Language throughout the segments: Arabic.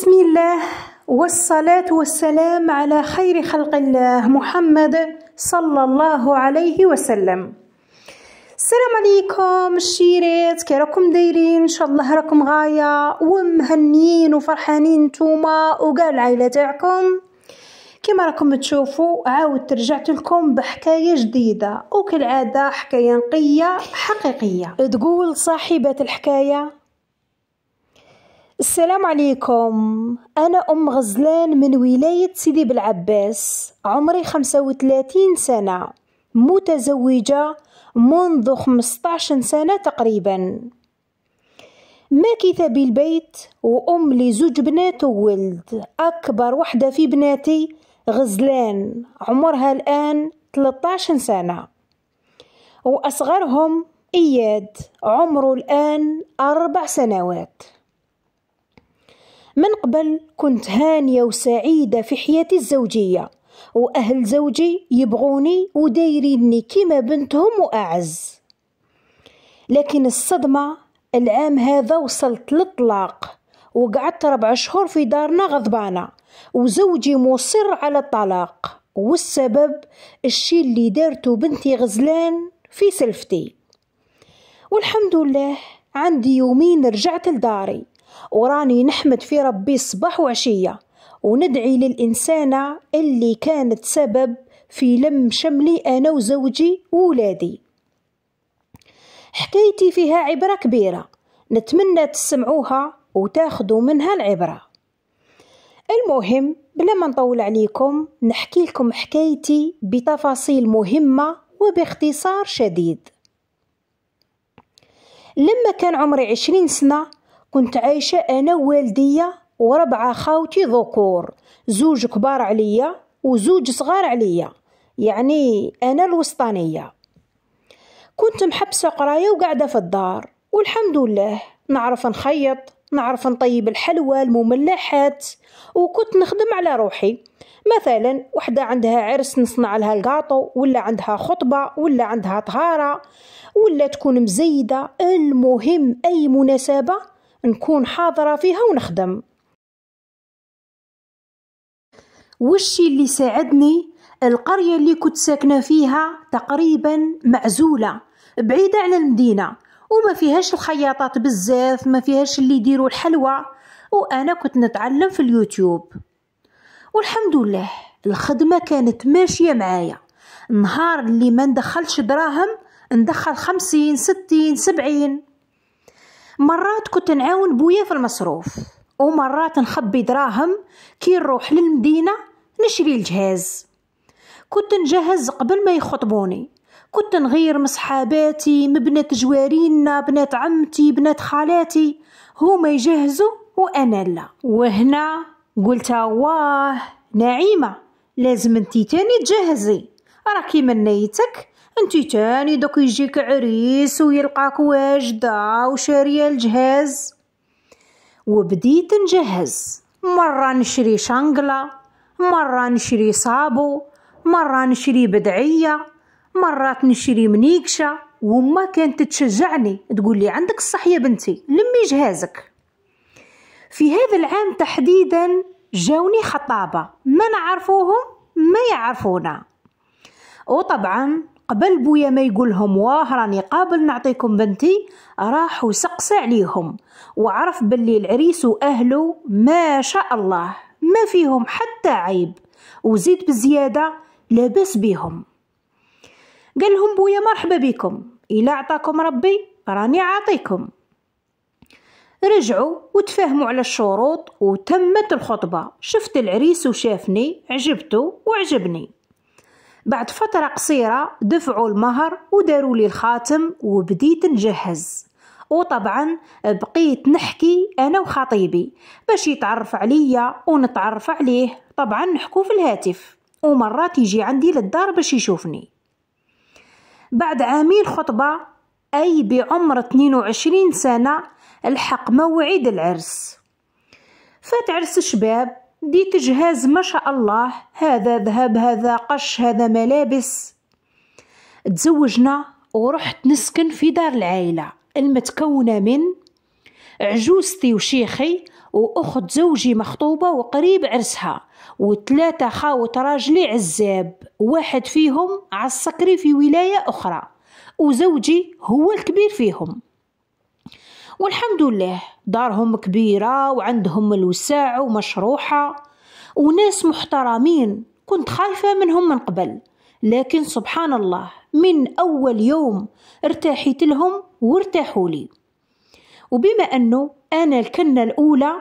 بسم الله والصلاة والسلام على خير خلق الله محمد صلى الله عليه وسلم السلام عليكم الشيرات كي راكم دايرين ان شاء الله راكم غايه ومهنيين وفرحانين نتوما وكاع العائله تاعكم كما راكم تشوفوا عاودت رجعت لكم بحكايه جديده وكالعاده حكايه نقيه حقيقيه تقول صاحبه الحكايه السلام عليكم أنا أم غزلان من ولاية سيدي بالعباس عمري 35 سنة متزوجة منذ 15 سنة تقريبا ماكثة بالبيت وأم لزوج بنات وولد أكبر وحدة في بناتي غزلان عمرها الآن 13 سنة وأصغرهم إياد عمره الآن أربع سنوات من قبل كنت هانية وسعيدة في حياتي الزوجية وأهل زوجي يبغوني ودايريني كما بنتهم وأعز لكن الصدمة العام هذا وصلت للطلاق وقعدت ربع شهور في دارنا غضبانة وزوجي مصر على الطلاق والسبب الشي اللي دارته بنتي غزلان في سلفتي والحمد لله عندي يومين رجعت لداري وراني نحمد في ربي صباح وعشية وندعي للإنسانة اللي كانت سبب في لم شملي أنا وزوجي وولادي حكايتي فيها عبرة كبيرة نتمنى تسمعوها وتاخدوا منها العبرة المهم بلا ما نطول عليكم نحكي لكم حكايتي بتفاصيل مهمة وباختصار شديد لما كان عمري عشرين سنة كنت عايشة أنا والدية وربعة خاوتي ذكور زوج كبار عليا وزوج صغار عليا يعني أنا الوسطانية كنت محبسة قراية وقاعدة في الدار والحمد لله نعرف نخيط نعرف نطيب الحلوى المملحات وكنت نخدم على روحي مثلا وحدة عندها عرس نصنع لها القاطو ولا عندها خطبة ولا عندها طهارة ولا تكون مزيدة المهم أي مناسبة نكون حاضرة فيها ونخدم والشي اللي ساعدني القرية اللي كنت ساكنة فيها تقريبا معزولة بعيدة على المدينة وما فيهاش الخياطات بزاف ما فيهاش اللي يديروا الحلوى وأنا كنت نتعلم في اليوتيوب والحمد لله الخدمة كانت ماشية معايا نهار اللي ما ندخلش دراهم ندخل خمسين ستين سبعين مرات كنت نعاون بويا في المصروف ومرات نخبي دراهم كي نروح للمدينة نشري الجهاز كنت نجهز قبل ما يخطبوني كنت نغير مصحاباتي مبنات جوارينا بنات عمتي بنات خالاتي هما يجهزوا وانا لا وهنا قلت واه نعيمه لازم انتي تاني تجهزي راكي من نيتك انتي تاني دوك يجيك عريس ويلقاك واجدة وشارية الجهاز وبديت نجهز مرة نشري شنقلة مرة نشري صابو مرة نشري بدعية مرات نشري منيكشة وما كانت تشجعني تقول لي عندك الصح يا بنتي لمي جهازك في هذا العام تحديدا جاوني خطابة ما نعرفوهم ما يعرفونا وطبعا قبل بويا ما يقولهم واه راني قابل نعطيكم بنتي راح وسقس عليهم وعرف باللي العريس واهله ما شاء الله ما فيهم حتى عيب وزيد بزياده لاباس بيهم قال لهم بويا مرحبا بكم الا عطاكم ربي راني عاطيكم رجعوا وتفاهموا على الشروط وتمت الخطبه شفت العريس وشافني عجبته وعجبني بعد فترة قصيرة دفعوا المهر وداروا لي الخاتم وبديت نجهز وطبعا بقيت نحكي انا وخطيبي باش يتعرف عليا ونتعرف عليه طبعا نحكو في الهاتف ومرات يجي عندي للدار باش يشوفني بعد عامين خطبة أي بعمر 22 سنة الحق موعد العرس فات عرس الشباب دي تجهاز ما شاء الله هذا ذهب هذا قش هذا ملابس تزوجنا ورحت نسكن في دار العائلة المتكونة من عجوزتي وشيخي وأخت زوجي مخطوبة وقريب عرسها وثلاثة خاوت راجلي عزاب واحد فيهم عالسكري في ولاية أخرى وزوجي هو الكبير فيهم والحمد لله دارهم كبيرة وعندهم الوساع ومشروحة وناس محترمين كنت خايفة منهم من قبل لكن سبحان الله من أول يوم ارتاحيت لهم وارتاحوا لي وبما أنه أنا الكنة الأولى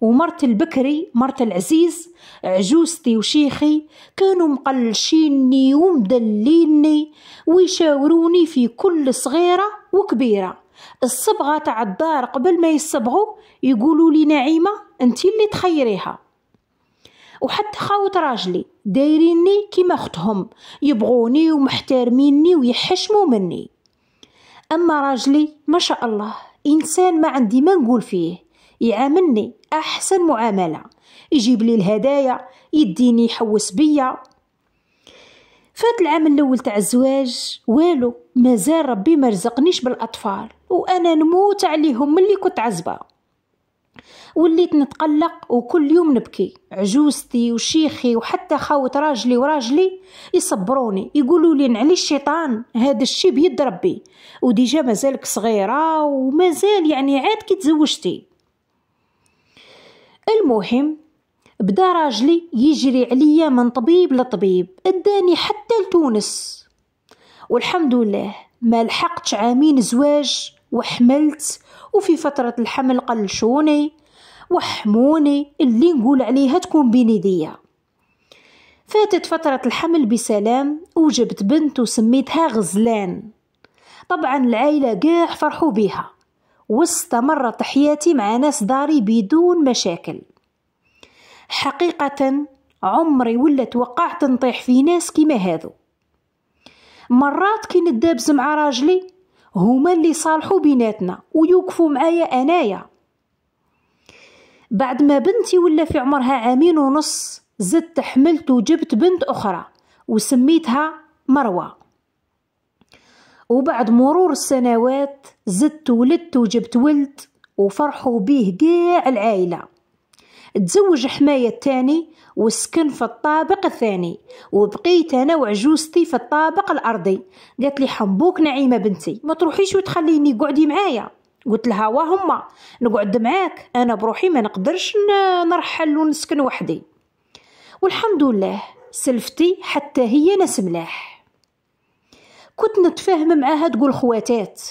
ومرت البكري مرت العزيز عجوزتي وشيخي كانوا مقلشيني ومدليني ويشاوروني في كل صغيرة وكبيرة الصبغه تاع الدار قبل ما يصبغوا يقولوا لي نعيمه انت اللي تخيريها وحتى خاوت راجلي دايريني كيما اختهم يبغوني ومحترميني ويحشموا مني اما راجلي ما شاء الله انسان ما عندي ما نقول فيه يعاملني احسن معامله يجيب لي الهدايا يديني يحوس بيا فات العام الاول تاع الزواج والو مازال ربي ما رزقنيش بالاطفال وانا نموت عليهم ملي كنت عزبه وليت نتقلق وكل يوم نبكي عجوزتي وشيخي وحتى خاوت راجلي وراجلي يصبروني يقولوا لي نعلي الشيطان هذا الشي بيد ربي وديجا مازالك صغيره ومازال يعني عاد كي تزوجتي المهم بدا راجلي يجري عليا من طبيب لطبيب اداني حتى لتونس والحمد لله ما لحقتش عامين زواج وحملت وفي فترة الحمل قلشوني وحموني اللي نقول عليها تكون بين ايديا فاتت فترة الحمل بسلام وجبت بنت وسميتها غزلان طبعا العائلة قاع فرحوا بها واستمرت حياتي مع ناس داري بدون مشاكل حقيقة عمري ولا توقعت نطيح في ناس كيما هذو مرات كي ندابز مع راجلي هما اللي صالحوا بيناتنا ويوقفوا معايا انايا بعد ما بنتي ولا في عمرها عامين ونص زدت حملت وجبت بنت اخرى وسميتها مروه وبعد مرور السنوات زدت ولدت وجبت ولد وفرحوا بيه كاع العائله تزوج حماية الثاني وسكن في الطابق الثاني وبقيت أنا وعجوزتي في الطابق الأرضي قالت لي حبوك نعيمة بنتي ما تروحيش وتخليني قعدي معايا قلت لها واهما نقعد معاك أنا بروحي ما نقدرش نرحل ونسكن وحدي والحمد لله سلفتي حتى هي ناس ملاح كنت نتفاهم معاها تقول خواتات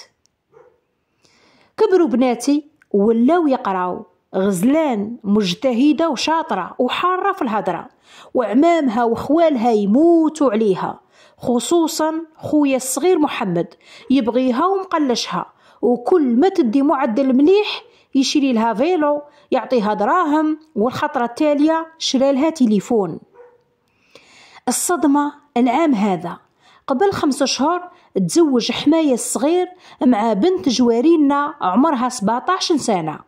كبروا بناتي ولاو يقراو غزلان مجتهده وشاطره وحاره في الهضره وعمامها وخوالها يموتوا عليها خصوصا خويا الصغير محمد يبغيها ومقلشها وكل ما تدي معدل مليح يشري لها فيلو يعطيها دراهم والخطرة التالية شرالها تليفون الصدمة العام هذا قبل خمسة شهور تزوج حماية الصغير مع بنت جوارينا عمرها 17 سنة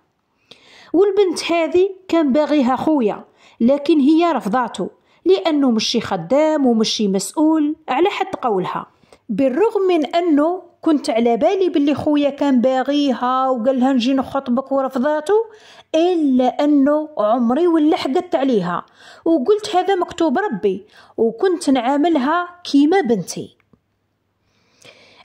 والبنت هذه كان باغيها خويا لكن هي رفضاته لأنه مشي خدام ومشي مسؤول على حد قولها بالرغم من أنه كنت على بالي باللي خويا كان باغيها وقالها نجي نخطبك ورفضاته الا انه عمري ولا حقدت عليها وقلت هذا مكتوب ربي وكنت نعاملها كيما بنتي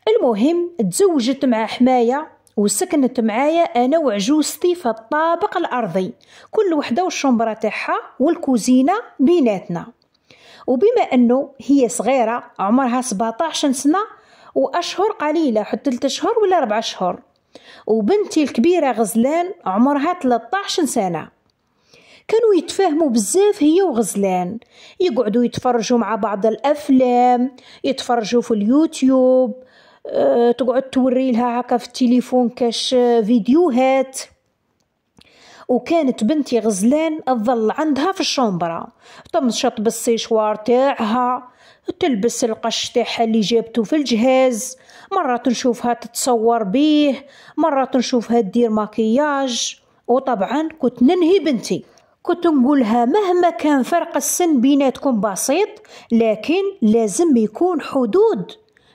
المهم تزوجت مع حمايه وسكنت معايا انا وعجوزتي في الطابق الارضي كل وحده والشومبره تاعها والكوزينه بيناتنا وبما انه هي صغيره عمرها 17 سنه واشهر قليله حتى 3 اشهر ولا 4 اشهر وبنتي الكبيره غزلان عمرها 13 سنه كانوا يتفاهموا بزاف هي وغزلان يقعدوا يتفرجوا مع بعض الافلام يتفرجوا في اليوتيوب أه، تقعد توري لها هكا في التليفون كاش أه، فيديوهات وكانت بنتي غزلان تظل عندها في الشومبرا تمشط بالسيشوار تاعها تلبس القش تاعها اللي جابته في الجهاز مرات نشوفها تتصور بيه مرات نشوفها تدير ماكياج وطبعا كنت ننهي بنتي كنت نقولها مهما كان فرق السن بيناتكم بسيط لكن لازم يكون حدود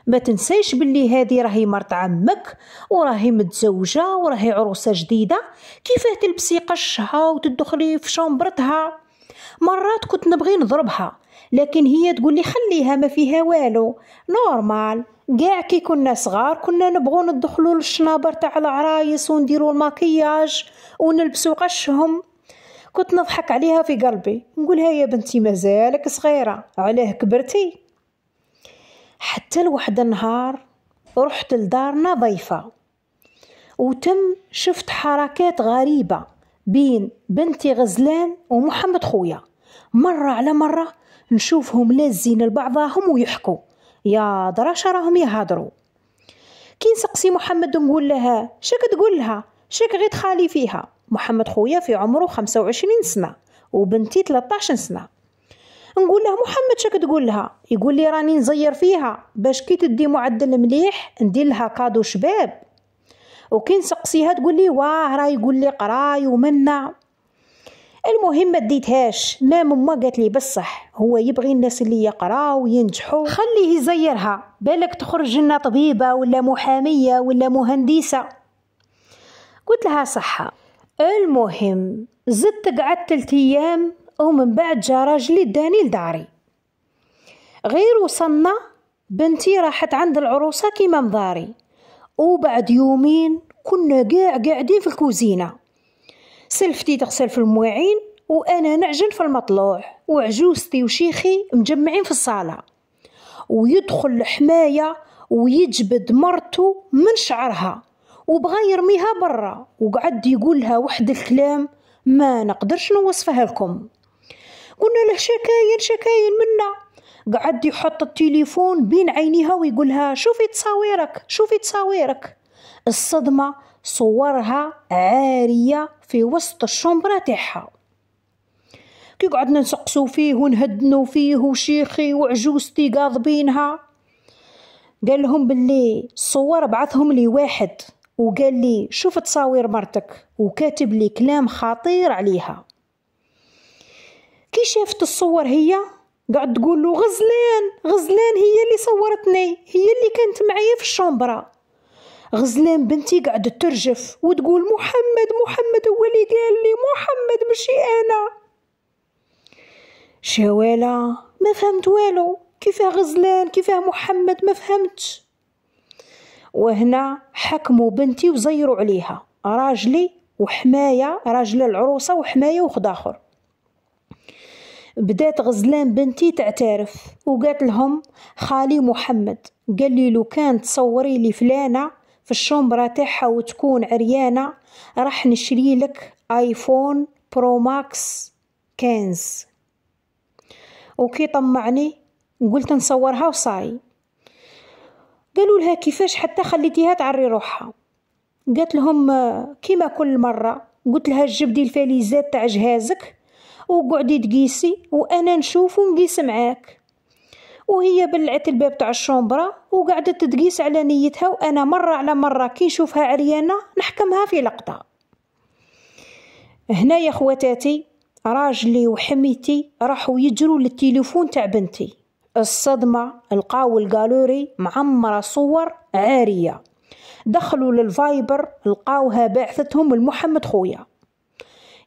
ما تنساش باللي هذه راهي مرت عمك وراهي متزوجه وراهي عروسه جديده كيفاه تلبسي قشها وتدخلي في شومبرتها مرات كنت نبغي نضربها لكن هي تقول لي خليها ما فيها والو نورمال كاع كي كنا صغار كنا نبغو ندخلو للشنابر تاع العرايس ونديروا الماكياج ونلبسوا قشهم كنت نضحك عليها في قلبي نقولها يا بنتي مازالك صغيره علاه كبرتي حتى لواحد النهار رحت لدارنا ضيفة وتم شفت حركات غريبة بين بنتي غزلان ومحمد خويا مرة على مرة نشوفهم لازين لبعضاهم ويحكوا يا دراشة راهم يهضروا كي نسقسي محمد نقول لها شك تقول لها شك غير تخالي فيها محمد خويا في عمره 25 سنة وبنتي 13 سنة نقول له محمد شك تقول لها يقول لي راني نزير فيها باش كي تدي معدل مليح ندير لها كادو شباب وكي نسقسيها تقول لي واه راه يقول لي قراي ومنا المهم ما ديتهاش ما ماما قالت لي بصح هو يبغي الناس اللي يقراو وينجحوا خليه يزيرها بالك تخرج لنا طبيبه ولا محاميه ولا مهندسه قلت لها صحه المهم زدت قعدت ثلاث ايام ومن بعد جا راجلي داني لداري غير وصلنا بنتي راحت عند العروسة كيما مضاري وبعد يومين كنا قاع قاعدين في الكوزينة سلفتي تغسل في المواعين وأنا نعجن في المطلوع وعجوزتي وشيخي مجمعين في الصالة ويدخل الحماية ويجبد مرتو من شعرها وبغى يرميها برا وقعد يقولها وحد الكلام ما نقدرش نوصفها لكم قلنا له شكاين شكاين منا قعد يحط التليفون بين عينيها ويقولها شوفي تصاويرك شوفي تصاويرك الصدمة صورها عارية في وسط الشمبرة تاعها كي قعدنا نسقسو فيه ونهدنو فيه وشيخي وعجوزتي قاضبينها قال لهم باللي صور بعثهم لي واحد وقال لي شوف تصاوير مرتك وكاتب لي كلام خطير عليها كي شافت الصور هي قعد تقول له غزلان غزلان هي اللي صورتني هي اللي كانت معايا في الشومبرا غزلان بنتي قعدت ترجف وتقول محمد محمد هو اللي قال لي محمد مشي انا شوالا ما فهمت والو كيفاه غزلان كيفاه محمد ما فهمتش وهنا حكموا بنتي وزيروا عليها راجلي وحمايه راجل العروسه وحمايه وخد اخر بدات غزلان بنتي تعترف وقالت لهم خالي محمد قال لي لو كان تصوري لي فلانه في الشومبرا تاعها وتكون عريانه راح نشري لك ايفون برو ماكس 15 وكي طمعني قلت نصورها وصاي قالوا لها كيفاش حتى خليتيها تعري روحها قالت لهم آه، كيما كل مره قلت لها جبدي الفاليزات تاع جهازك وقعدي تقيسي وانا نشوف ونقيس معاك وهي بلعت الباب تاع الشومبرا وقعدت تقيس على نيتها وانا مره على مره كي نشوفها عريانه نحكمها في لقطه هنا يا خواتاتي راجلي وحميتي راحوا يجروا للتليفون تاع بنتي الصدمة لقاو الجالوري معمرة صور عارية دخلوا للفايبر لقاوها بعثتهم لمحمد خويا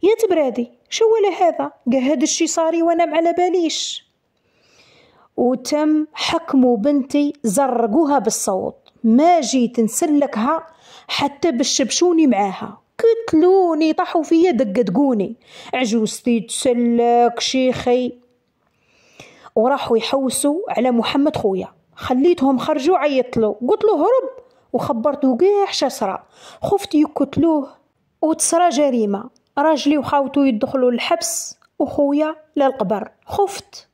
يا تبرادي شو ولا هذا قهد الشي صاري وانا ما على باليش وتم حكموا بنتي زرقوها بالصوت ما جيت نسلكها حتى بالشبشوني معاها قتلوني طاحوا فيا دقدقوني عجوزتي تسلك شيخي وراحوا يحوسوا على محمد خويا خليتهم خرجوا عيطلو قلت له هرب وخبرته كاع شصرا خفت يقتلوه وتصرى جريمه راجلي وخاوتو يدخلوا للحبس وخويا للقبر خفت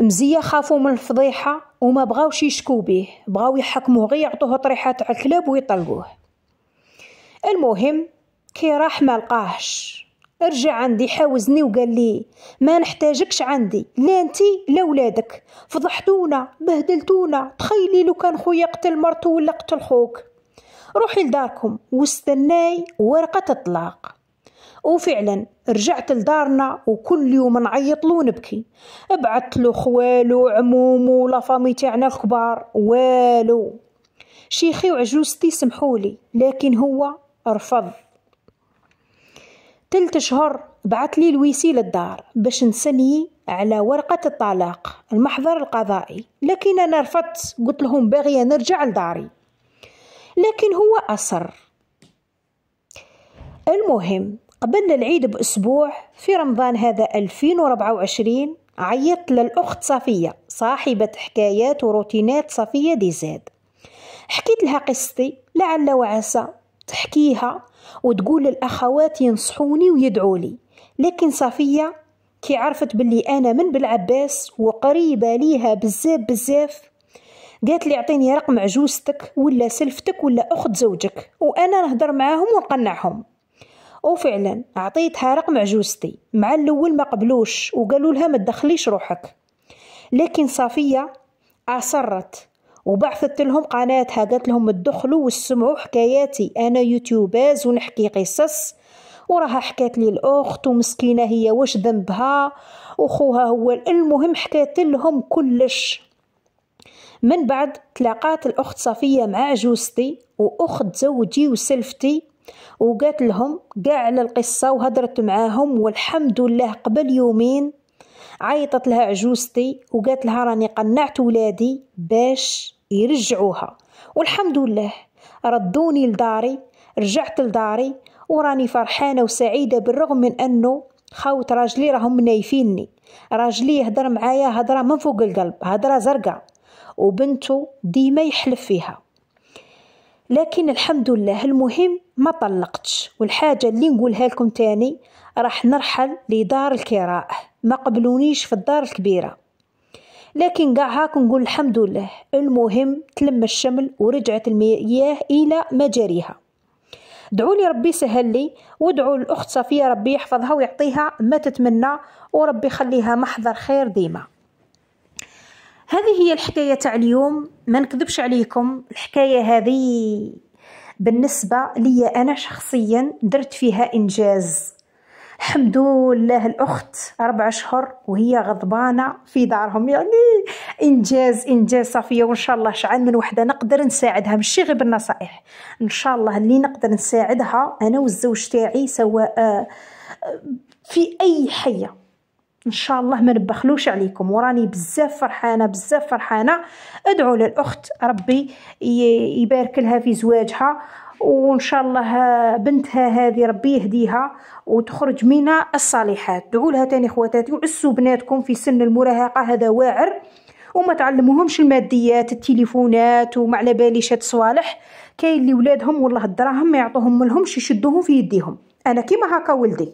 مزيه خافوا من الفضيحه وما بغاوش يشكو بيه بغاو يحكموه غير يعطوه طريحات على الكلاب ويطلقوه المهم كي راح ما لقاهش رجع عندي حاوزني وقال لي ما نحتاجكش عندي لا انتي لا ولادك فضحتونا بهدلتونا تخيلي لو كان خويا قتل مرتو ولا قتل خوك روحي لداركم واستناي ورقة الطلاق وفعلا رجعت لدارنا وكل يوم نعيط له ونبكي ابعت له خوالو عمومو لا تاعنا الكبار والو شيخي وعجوزتي سمحولي لكن هو رفض تلت شهر بعت لي لويسي للدار باش نسني على ورقة الطلاق المحضر القضائي لكن أنا رفضت قلت لهم باغية نرجع لداري لكن هو أصر المهم قبل العيد بأسبوع في رمضان هذا 2024 عيطت للأخت صفية صاحبة حكايات وروتينات صفية زاد حكيت لها قصتي لعل وعسى تحكيها وتقول للأخوات ينصحوني ويدعولي لكن صفية كي عرفت بلي أنا من بالعباس وقريبة ليها بزاف بزاف قالت لي اعطيني رقم عجوزتك ولا سلفتك ولا اخت زوجك وانا نهضر معاهم ونقنعهم وفعلا عطيتها رقم عجوزتي مع الاول ما قبلوش وقالوا لها ما تدخليش روحك لكن صافيه اصرت وبعثت لهم قناتها قالت لهم تدخلوا وسمعوا حكاياتي انا يوتيوباز ونحكي قصص وراها حكات لي الاخت ومسكينه هي واش ذنبها وخوها هو المهم حكات لهم كلش من بعد تلاقات الأخت صفية مع جوزتي وأخت زوجي وسلفتي وقالت لهم كاع على القصة وهدرت معاهم والحمد لله قبل يومين عيطت لها عجوزتي وقالت لها راني قنعت ولادي باش يرجعوها والحمد لله ردوني لداري رجعت لداري وراني فرحانة وسعيدة بالرغم من أنه خاوت راجلي راهم نايفيني راجلي هدر معايا هدرة من فوق القلب هدرة زرقاء وبنته ديما يحلف فيها لكن الحمد لله المهم ما طلقتش والحاجه اللي نقولها لكم تاني راح نرحل لدار الكراء ما قبلونيش في الدار الكبيره لكن قاع هاك نقول الحمد لله المهم تلم الشمل ورجعت المياه الى مجاريها دعوا لي ربي سهل لي ودعوا الاخت صفيه ربي يحفظها ويعطيها ما تتمنى وربي يخليها محضر خير ديما هذه هي الحكاية تاع اليوم ما نكذبش عليكم الحكاية هذه بالنسبة لي أنا شخصيا درت فيها إنجاز الحمد لله الأخت أربع شهر وهي غضبانة في دارهم يعني إنجاز إنجاز صافية وإن شاء الله شعال من وحدة نقدر نساعدها ماشي غير بالنصائح إن شاء الله اللي نقدر نساعدها أنا والزوج تاعي سواء في أي حية ان شاء الله ما نبخلوش عليكم وراني بزاف فرحانه بزاف فرحانه ادعوا للاخت ربي يبارك لها في زواجها وان شاء الله بنتها هذه ربي يهديها وتخرج منا الصالحات دعوا لها تاني خواتاتي وعسوا بناتكم في سن المراهقه هذا واعر وما تعلموهمش الماديات التليفونات وما على باليش هاد صوالح كاين اللي ولادهم والله الدراهم ما يعطوهم لهمش يشدوهم في يديهم انا كيما هكا ولدي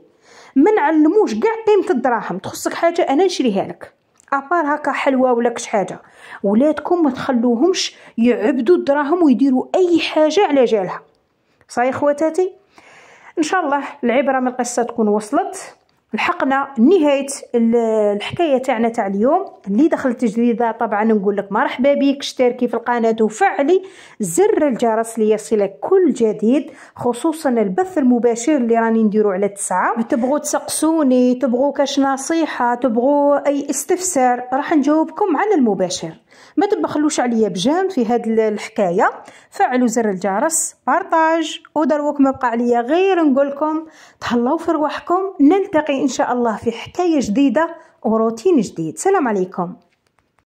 ما نعلموش كاع قيمه الدراهم تخصك حاجه انا نشريها لك ابار هكا حلوى ولا كش حاجه ولادكم ما تخلوهمش يعبدوا الدراهم ويديروا اي حاجه على جالها صاي خواتاتي ان شاء الله العبره من القصه تكون وصلت لحقنا نهايه الحكايه تاعنا تاع اليوم اللي دخلت جديده طبعا نقول لك مرحبا بك اشتركي في القناه وفعلي زر الجرس ليصلك كل جديد خصوصا البث المباشر اللي راني نديرو على التسعة تبغوا تسقسوني تبغوا كاش نصيحه تبغوا اي استفسار راح نجاوبكم على المباشر ما تبخلوش عليا بجام في هاد الحكايه فعلوا زر الجرس بارطاج ودروك ما بقى عليا غير نقولكم تهلاو في رواحكم نلتقي ان شاء الله في حكايه جديده وروتين جديد سلام عليكم